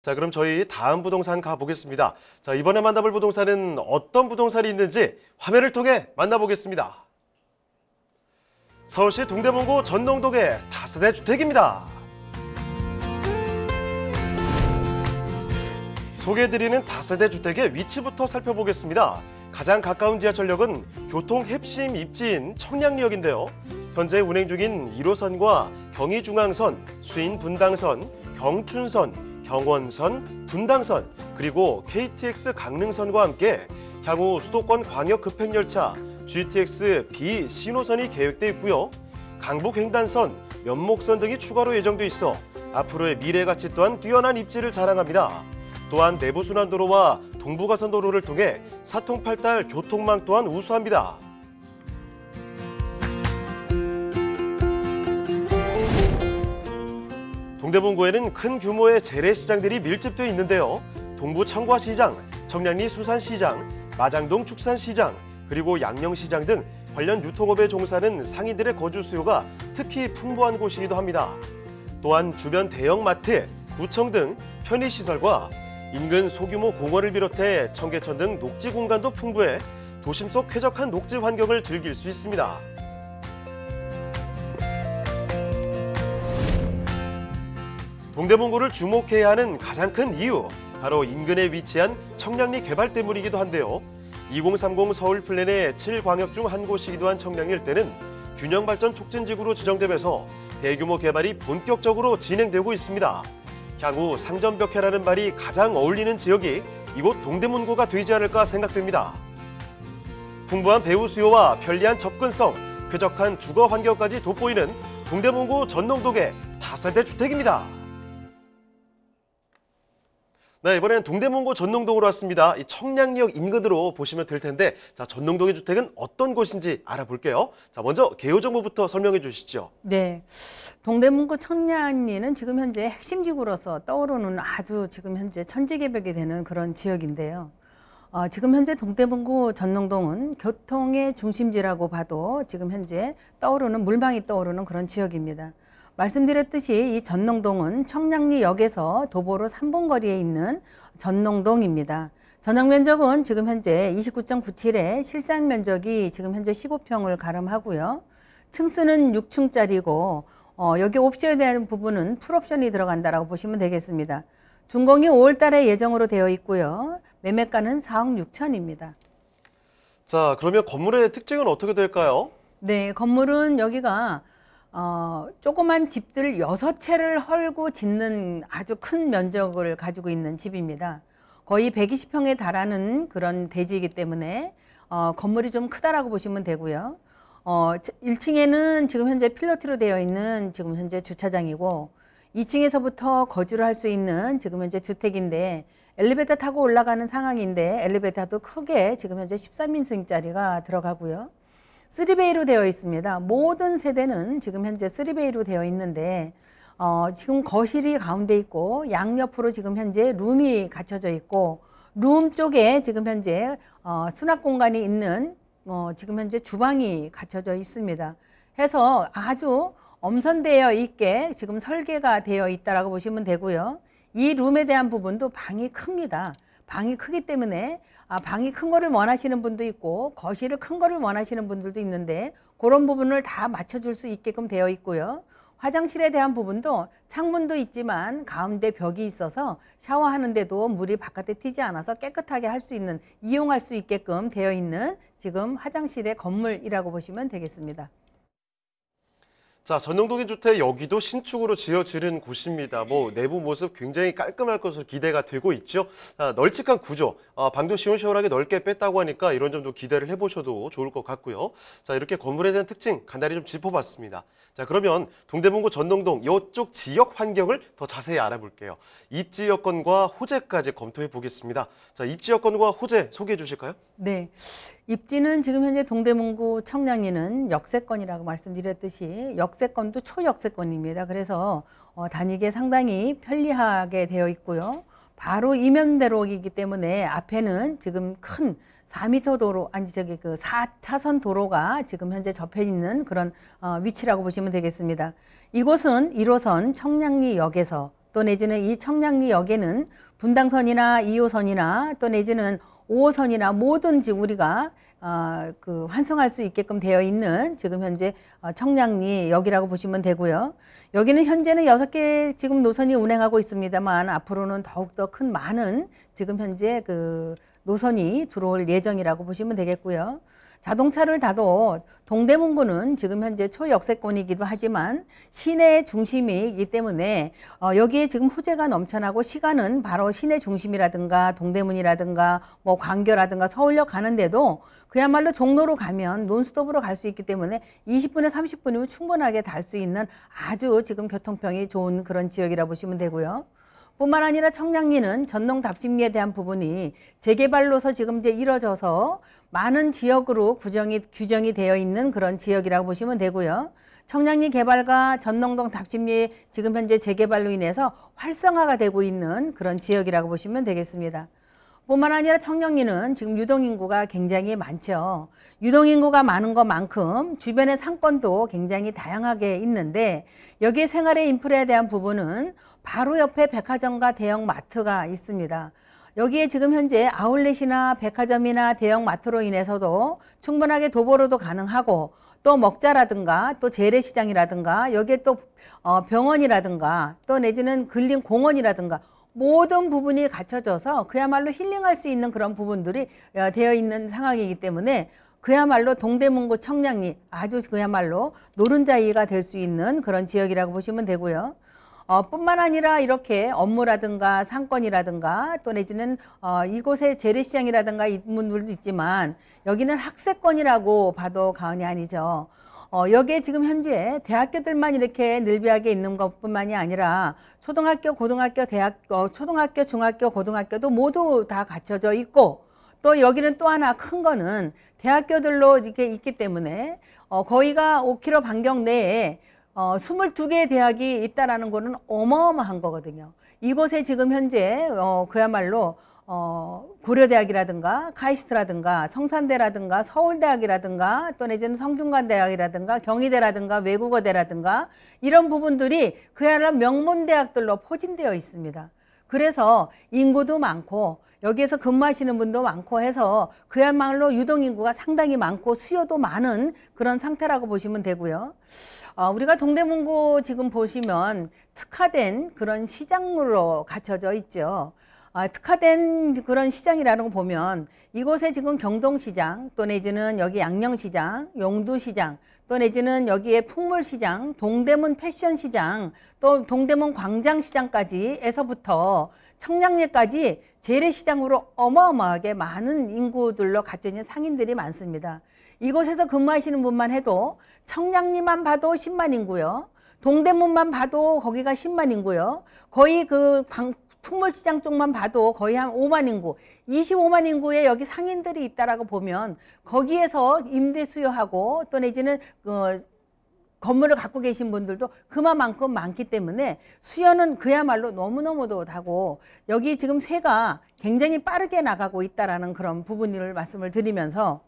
자, 그럼 저희 다음 부동산 가보겠습니다. 자, 이번에 만나볼 부동산은 어떤 부동산이 있는지 화면을 통해 만나보겠습니다. 서울시 동대문구 전농동의 다세대 주택입니다. 소개해드리는 다세대 주택의 위치부터 살펴보겠습니다. 가장 가까운 지하철역은 교통 핵심 입지인 청량리역인데요. 현재 운행 중인 1호선과 경의중앙선, 수인분당선, 경춘선, 경원선, 분당선, 그리고 KTX 강릉선과 함께 향후 수도권 광역 급행열차 GTX B 신호선이 계획돼 있고요. 강북 횡단선, 면목선 등이 추가로 예정돼 있어 앞으로의 미래 가치 또한 뛰어난 입지를 자랑합니다. 또한 내부순환도로와 동부가선도로를 통해 사통팔달 교통망 또한 우수합니다. 동대문구에는 큰 규모의 재래시장들이 밀집되어 있는데요. 동부 청과시장, 청량리 수산시장, 마장동 축산시장, 그리고 양령시장 등 관련 유통업에 종사하는 상인들의 거주 수요가 특히 풍부한 곳이기도 합니다. 또한 주변 대형마트, 구청 등 편의시설과 인근 소규모 공원을 비롯해 청계천 등 녹지 공간도 풍부해 도심 속 쾌적한 녹지 환경을 즐길 수 있습니다. 동대문구를 주목해야 하는 가장 큰 이유, 바로 인근에 위치한 청량리 개발 때문이기도 한데요. 2030 서울 플랜의 7광역 중 한 곳이기도 한 청량리 일대는 균형발전 촉진지구로 지정되면서 대규모 개발이 본격적으로 진행되고 있습니다. 향후 상점벽해라는 말이 가장 어울리는 지역이 이곳 동대문구가 되지 않을까 생각됩니다. 풍부한 배우 수요와 편리한 접근성, 쾌적한 주거 환경까지 돋보이는 동대문구 전농동의 다세대 주택입니다. 네, 이번에는 동대문구 전농동으로 왔습니다. 이 청량리역 인근으로 보시면 될 텐데 자, 전농동의 주택은 어떤 곳인지 알아볼게요. 자, 먼저 개요 정보부터 설명해 주시죠. 네, 동대문구 청량리는 지금 현재 핵심지구로서 떠오르는 아주 지금 현재 천지개벽이 되는 그런 지역인데요. 어, 지금 현재 동대문구 전농동은 교통의 중심지라고 봐도 지금 현재 떠오르는 물망이 떠오르는 그런 지역입니다. 말씀드렸듯이 이 전농동은 청량리역에서 도보로 3분 거리에 있는 전농동입니다. 전용 면적은 지금 현재 29.97에 실상 면적이 지금 현재 15평을 가름하고요. 층수는 6층짜리고 어, 여기 옵션에 대한 부분은 풀옵션이 들어간다라고 보시면 되겠습니다. 준공이 5월 달에 예정으로 되어 있고요. 매매가는 4억 6천입니다. 자, 그러면 건물의 특징은 어떻게 될까요? 네, 건물은 여기가 어, 조그만 집들 여섯 채를 헐고 짓는 아주 큰 면적을 가지고 있는 집입니다. 거의 120평에 달하는 그런 대지이기 때문에 어, 건물이 좀 크다라고 보시면 되고요. 어, 1층에는 지금 현재 필러티로 되어 있는 지금 현재 주차장이고 2층에서부터 거주를 할 수 있는 지금 현재 주택인데 엘리베이터 타고 올라가는 상황인데 엘리베이터도 크게 지금 현재 13인승짜리가 들어가고요. 3베이로 되어 있습니다. 모든 세대는 지금 현재 3베이로 되어 있는데 어, 지금 거실이 가운데 있고 양옆으로 지금 현재 룸이 갖춰져 있고 룸 쪽에 지금 현재 어, 수납 공간이 있는 어, 지금 현재 주방이 갖춰져 있습니다. 해서 아주 엄선되어 있게 지금 설계가 되어 있다라고 보시면 되고요. 이 룸에 대한 부분도 방이 큽니다. 방이 크기 때문에 아, 방이 큰 거를 원하시는 분도 있고 거실을 큰 거를 원하시는 분들도 있는데 그런 부분을 다 맞춰줄 수 있게끔 되어 있고요. 화장실에 대한 부분도 창문도 있지만 가운데 벽이 있어서 샤워하는데도 물이 바깥에 튀지 않아서 깨끗하게 할 수 있는 이용할 수 있게끔 되어 있는 지금 화장실의 건물이라고 보시면 되겠습니다. 자, 전용동인 주택 여기도 신축으로 지어 지는 곳입니다. 뭐 내부 모습 굉장히 깔끔할 것으로 기대가 되고 있죠. 아, 널찍한 구조, 아, 방도 시원시원하게 넓게 뺐다고 하니까 이런 점도 기대를 해보셔도 좋을 것 같고요. 자, 이렇게 건물에 대한 특징 간단히 좀 짚어봤습니다. 자, 그러면 동대문구 전동동 이쪽 지역 환경을 더 자세히 알아볼게요. 입지 여건과 호재까지 검토해 보겠습니다. 자, 입지 여건과 호재 소개해 주실까요? 네. 입지는 지금 현재 동대문구 청량리는 역세권이라고 말씀드렸듯이 역세권도 초역세권입니다. 그래서 어, 다니기에 상당히 편리하게 되어 있고요. 바로 이면대로이기 때문에 앞에는 지금 큰 4m 도로 아니 저기 그 4차선 도로가 지금 현재 접해 있는 그런 어, 위치라고 보시면 되겠습니다. 이곳은 1호선 청량리역에서 또 내지는 이 청량리역에는 분당선이나 2호선이나 또 내지는 5호선이나 뭐든지 우리가 어, 그 환승할 수 있게끔 되어 있는 지금 현재 어, 청량리 역이라고 보시면 되고요. 여기는 현재는 여섯 개 지금 노선이 운행하고 있습니다만 앞으로는 더욱더 큰 많은 지금 현재 그 노선이 들어올 예정이라고 보시면 되겠고요. 자동차를 타도 동대문구는 지금 현재 초역세권이기도 하지만 시내 중심이기 때문에 어, 여기에 지금 호재가 넘쳐나고 시간은 바로 시내 중심이라든가 동대문이라든가 뭐 광교라든가 서울역 가는데도 그야말로 종로로 가면 논스톱으로 갈 수 있기 때문에 20분에 30분이면 충분하게 달 수 있는 아주 지금 교통평이 좋은 그런 지역이라 보시면 되고요. 뿐만 아니라 청량리는 전농 답집리에 대한 부분이 재개발로서 지금 이제 이뤄져서 많은 지역으로 구정이, 규정이 되어 있는 그런 지역이라고 보시면 되고요. 청량리 개발과 전농동 답집리 지금 현재 재개발로 인해서 활성화가 되고 있는 그런 지역이라고 보시면 되겠습니다. 뿐만 아니라 청량리는 지금 유동인구가 굉장히 많죠. 유동인구가 많은 것만큼 주변의 상권도 굉장히 다양하게 있는데 여기 에 생활의 인프라에 대한 부분은 바로 옆에 백화점과 대형마트가 있습니다. 여기에 지금 현재 아울렛이나 백화점이나 대형마트로 인해서도 충분하게 도보로도 가능하고 또 먹자라든가 또 재래시장이라든가 여기에 또 어, 병원이라든가 또 내지는 근린 공원이라든가 모든 부분이 갖춰져서 그야말로 힐링할 수 있는 그런 부분들이 어, 되어 있는 상황이기 때문에 그야말로 동대문구 청량리 아주 그야말로 노른자이가 될 수 있는 그런 지역이라고 보시면 되고요. 어, 뿐만 아니라 이렇게 업무라든가 상권이라든가 또 내지는 어, 이곳의 재래시장이라든가 이문물도 있지만 여기는 학세권이라고 봐도 과언이 아니죠. 어, 여기에 지금 현재 대학교들만 이렇게 늘비하게 있는 것뿐만이 아니라 초등학교, 고등학교, 대학, 어, 초등학교, 중학교, 고등학교도 모두 다 갖춰져 있고 또 여기는 또 하나 큰 거는 대학교들로 이렇게 있기 때문에 어, 거의가 5km 반경 내에 어, 22개의 대학이 있다라는 거는 어마어마한 거거든요. 이곳에 지금 현재 어, 그야말로 어, 고려대학이라든가 카이스트라든가 성산대라든가 서울대학이라든가 또 내지는 성균관대학이라든가 경희대라든가 외국어대라든가 이런 부분들이 그야말로 명문대학들로 포진되어 있습니다. 그래서 인구도 많고 여기에서 근무하시는 분도 많고 해서 그야말로 유동인구가 상당히 많고 수요도 많은 그런 상태라고 보시면 되고요. 어, 우리가 동대문구 지금 보시면 특화된 그런 시장으로 갖춰져 있죠. 아, 특화된 그런 시장이라는 거 보면 이곳에 지금 경동시장 또 내지는 여기 양령시장 용두시장 또 내지는 여기에 풍물시장 동대문 패션시장 또 동대문 광장시장까지 에서부터 청량리까지 재래시장으로 어마어마하게 많은 인구들로 갖춰 있는 상인들이 많습니다. 이곳에서 근무하시는 분만 해도 청량리만 봐도 10만 인구요. 동대문만 봐도 거기가 10만 인구요. 거의 그 광, 풍물시장 쪽만 봐도 거의 한 5만 인구, 25만 인구에 여기 상인들이 있다라고 보면 거기에서 임대 수요하고 또 내지는 그 건물을 갖고 계신 분들도 그만큼 많기 때문에 수요는 그야말로 너무너무도 다고 여기 지금 새가 굉장히 빠르게 나가고 있다라는 그런 부분을 말씀을 드리면서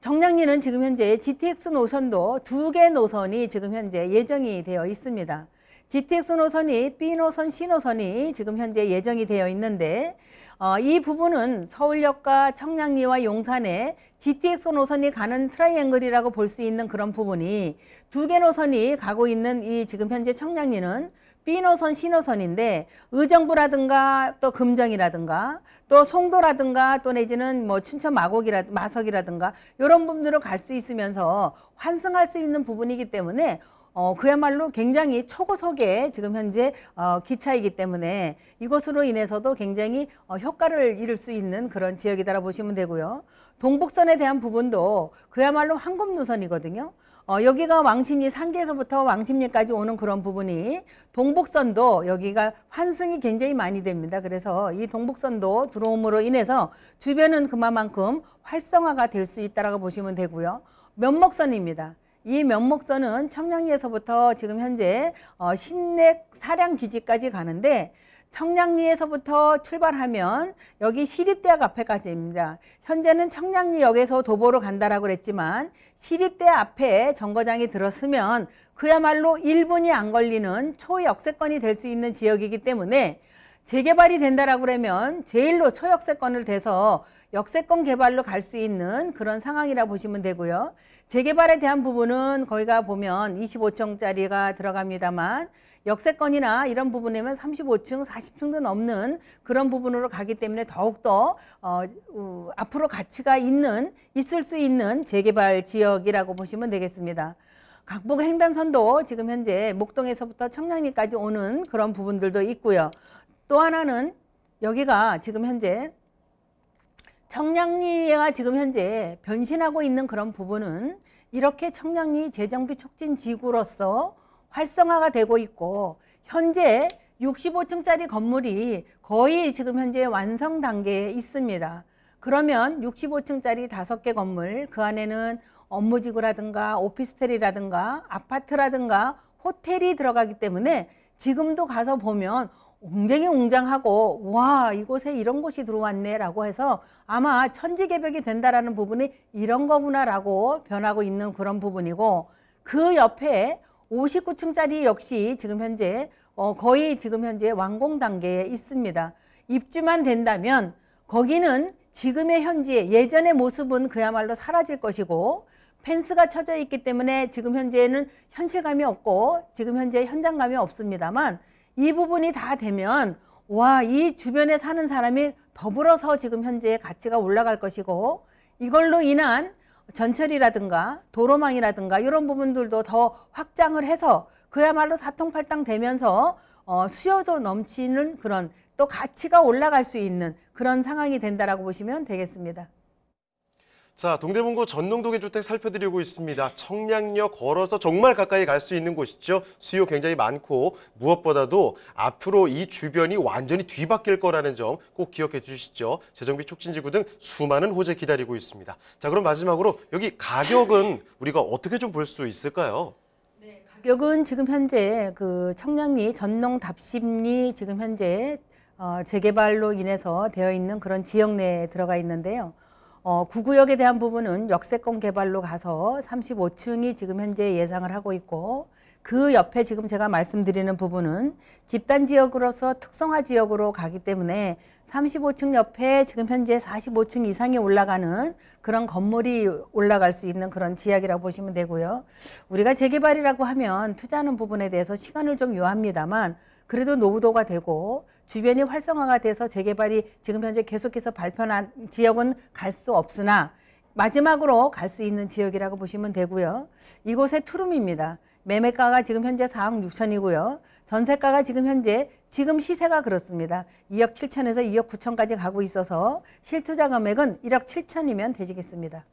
정량리는 지금 현재 GTX 노선도 두 개 노선이 지금 현재 예정이 되어 있습니다. GTX 노선이 B 노선, C 노선이 지금 현재 예정이 되어 있는데 어, 이 부분은 서울역과 청량리와 용산에 GTX 노선이 가는 트라이앵글이라고 볼 수 있는 그런 부분이 두 개 노선이 가고 있는 이 지금 현재 청량리는 B 노선, C 노선인데 의정부라든가 또 금정이라든가 또 송도라든가 또 내지는 뭐 춘천 마곡이라 마석이라든가 이런 부분들을갈 수 있으면서 환승할 수 있는 부분이기 때문에 어, 그야말로 굉장히 초고속의 지금 현재 어, 기차이기 때문에 이곳으로 인해서도 굉장히 어, 효과를 이룰 수 있는 그런 지역이다라 보시면 되고요. 동북선에 대한 부분도 그야말로 황금 노선이거든요. 어, 여기가 왕십리 상계에서부터 왕십리까지 오는 그런 부분이 동북선도 여기가 환승이 굉장히 많이 됩니다. 그래서 이 동북선도 들어옴으로 인해서 주변은 그만큼 활성화가 될 수 있다라고 보시면 되고요. 면목선입니다. 이 면목선은 청량리에서부터 지금 현재 어, 신내 사량 기지까지 가는데 청량리에서부터 출발하면 여기 시립대학 앞에까지입니다. 현재는 청량리역에서 도보로 간다라고 그랬지만 시립대 앞에 정거장이 들었으면 그야말로 1분이 안 걸리는 초역세권이 될 수 있는 지역이기 때문에 재개발이 된다라고 그러면 제일로 초역세권을 대서 역세권 개발로 갈 수 있는 그런 상황이라 보시면 되고요. 재개발에 대한 부분은 거기가 보면 25층짜리가 들어갑니다만 역세권이나 이런 부분이면 35층, 40층도 넘는 그런 부분으로 가기 때문에 더욱더 어, 어, 앞으로 가치가 있는, 있을 수 있는 재개발 지역이라고 보시면 되겠습니다. 각북 횡단선도 지금 현재 목동에서부터 청량리까지 오는 그런 부분들도 있고요. 또 하나는 여기가 지금 현재 청량리가 지금 현재 변신하고 있는 그런 부분은 이렇게 청량리 재정비 촉진 지구로서 활성화가 되고 있고 현재 65층짜리 건물이 거의 지금 현재 완성 단계에 있습니다. 그러면 65층짜리 5개 건물 그 안에는 업무지구라든가 오피스텔이라든가 아파트라든가 호텔이 들어가기 때문에 지금도 가서 보면 웅쟁이 웅장하고 와 이곳에 이런 곳이 들어왔네 라고 해서 아마 천지개벽이 된다라는 부분이 이런 거구나 라고 변하고 있는 그런 부분이고 그 옆에 59층짜리 역시 지금 현재 어, 거의 지금 현재 완공 단계에 있습니다. 입주만 된다면 거기는 지금의 현재 예전의 모습은 그야말로 사라질 것이고 펜스가 쳐져 있기 때문에 지금 현재는 현실감이 없고 지금 현재 현장감이 없습니다만 이 부분이 다 되면 와 이 주변에 사는 사람이 더불어서 지금 현재 의 가치가 올라갈 것이고 이걸로 인한 전철이라든가 도로망이라든가 이런 부분들도 더 확장을 해서 그야말로 사통팔당 되면서 어, 수요도 넘치는 그런 또 가치가 올라갈 수 있는 그런 상황이 된다라고 보시면 되겠습니다. 자, 동대문구 전농동의 주택 살펴드리고 있습니다. 청량역 걸어서 정말 가까이 갈 수 있는 곳이죠. 수요 굉장히 많고 무엇보다도 앞으로 이 주변이 완전히 뒤바뀔 거라는 점 꼭 기억해 주시죠. 재정비 촉진지구 등 수많은 호재 기다리고 있습니다. 자, 그럼 마지막으로 여기 가격은 우리가 어떻게 좀 볼 수 있을까요? 네, 가격은 지금 현재 그 청량리 전농 답심리 지금 현재 어, 재개발로 인해서 되어 있는 그런 지역 내에 들어가 있는데요. 어, 구구역에 대한 부분은 역세권 개발로 가서 35층이 지금 현재 예상을 하고 있고 그 옆에 지금 제가 말씀드리는 부분은 집단 지역으로서 특성화 지역으로 가기 때문에 35층 옆에 지금 현재 45층 이상이 올라가는 그런 건물이 올라갈 수 있는 그런 지역이라고 보시면 되고요. 우리가 재개발이라고 하면 투자하는 부분에 대해서 시간을 좀 요합니다만 그래도 노후도가 되고 주변이 활성화가 돼서 재개발이 지금 현재 계속해서 발표한 지역은 갈 수 없으나 마지막으로 갈 수 있는 지역이라고 보시면 되고요. 이곳의 투룸입니다. 매매가가 지금 현재 4억 6천이고요. 전세가가 지금 현재 지금 시세가 그렇습니다. 2억 7천에서 2억 9천까지 가고 있어서 실투자 금액은 1억 7천이면 되시겠습니다.